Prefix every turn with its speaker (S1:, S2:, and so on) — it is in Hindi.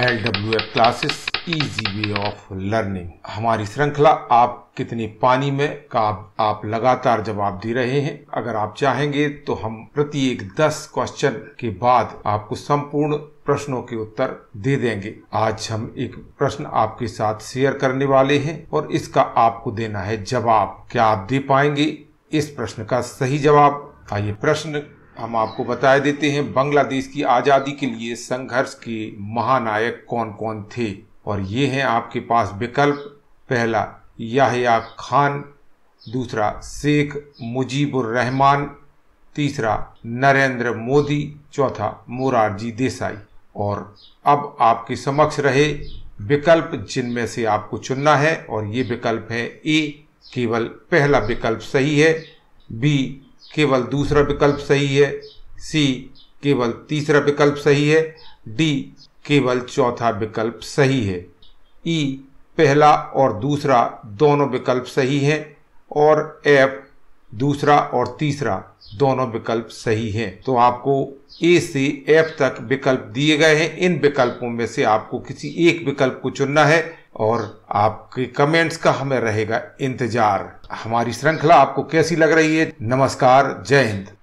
S1: L W F classes easy way of learning हमारी श्रृंखला आप कितने पानी में का आप, लगातार जवाब दे रहे हैं अगर आप चाहेंगे तो हम प्रत्येक दस क्वेश्चन के बाद आपको संपूर्ण प्रश्नों के उत्तर दे देंगे आज हम एक प्रश्न आपके साथ शेयर करने वाले हैं और इसका आपको देना है जवाब क्या आप दे पाएंगे इस प्रश्न का सही जवाब आइए प्रश्न हम आपको बता देते हैं बांग्लादेश की आज़ादी के लिए संघर्ष के महानायक कौन कौन थे और ये हैं आपके पास विकल्प पहला याहया खान दूसरा शेख मुजीबुर रहमान तीसरा नरेंद्र मोदी चौथा मोरारजी देसाई और अब आपके समक्ष रहे विकल्प जिनमें से आपको चुनना है और ये विकल्प है ए केवल पहला विकल्प सही है बी केवल दूसरा विकल्प सही है सी केवल तीसरा विकल्प सही है डी केवल चौथा विकल्प सही है ई पहला और दूसरा दोनों विकल्प सही हैं और एफ दूसरा और तीसरा दोनों विकल्प सही हैं तो आपको ए से एफ तक विकल्प दिए गए हैं इन विकल्पों में से आपको किसी एक विकल्प को चुनना है और आपके कमेंट्स का हमें रहेगा इंतजार हमारी श्रृंखला आपको कैसी लग रही है नमस्कार जय हिंद